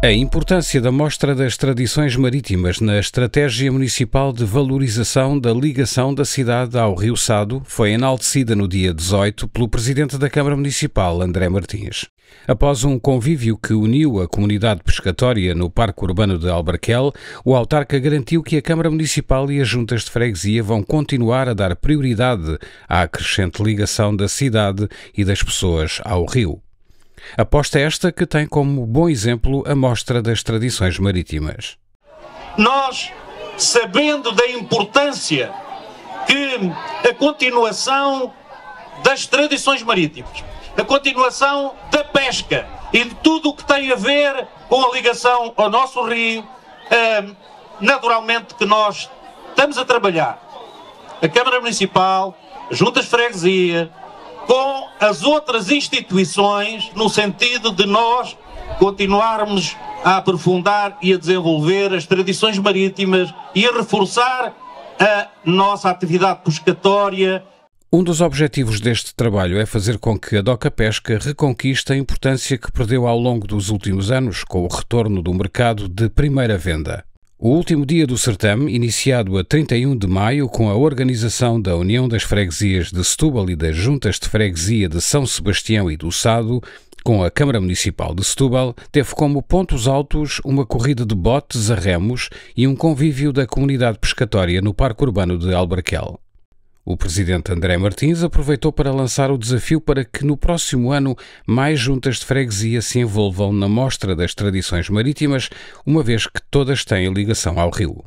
A importância da Mostra das Tradições Marítimas na Estratégia Municipal de Valorização da Ligação da Cidade ao Rio Sado foi enaltecida no dia 18 pelo Presidente da Câmara Municipal, André Martins. Após um convívio que uniu a comunidade pescatória no Parque Urbano de Albarquel, o autarca garantiu que a Câmara Municipal e as juntas de freguesia vão continuar a dar prioridade à crescente ligação da cidade e das pessoas ao rio. Aposta esta que tem como bom exemplo a mostra das tradições marítimas. Nós, sabendo da importância que a continuação das tradições marítimas, a continuação da pesca e de tudo o que tem a ver com a ligação ao nosso rio, eh, naturalmente que nós estamos a trabalhar, a Câmara Municipal, juntas de freguesia, com as outras instituições no sentido de nós continuarmos a aprofundar e a desenvolver as tradições marítimas e a reforçar a nossa atividade pescatória. Um dos objetivos deste trabalho é fazer com que a DOCA Pesca reconquista a importância que perdeu ao longo dos últimos anos com o retorno do mercado de primeira venda. O último dia do certame, iniciado a 31 de maio com a organização da União das Freguesias de Setúbal e das Juntas de Freguesia de São Sebastião e do Sado, com a Câmara Municipal de Setúbal, teve como pontos altos uma corrida de botes a remos e um convívio da comunidade pescatória no Parque Urbano de Albarquel. O presidente André Martins aproveitou para lançar o desafio para que no próximo ano mais juntas de freguesia se envolvam na mostra das tradições marítimas, uma vez que todas têm ligação ao rio.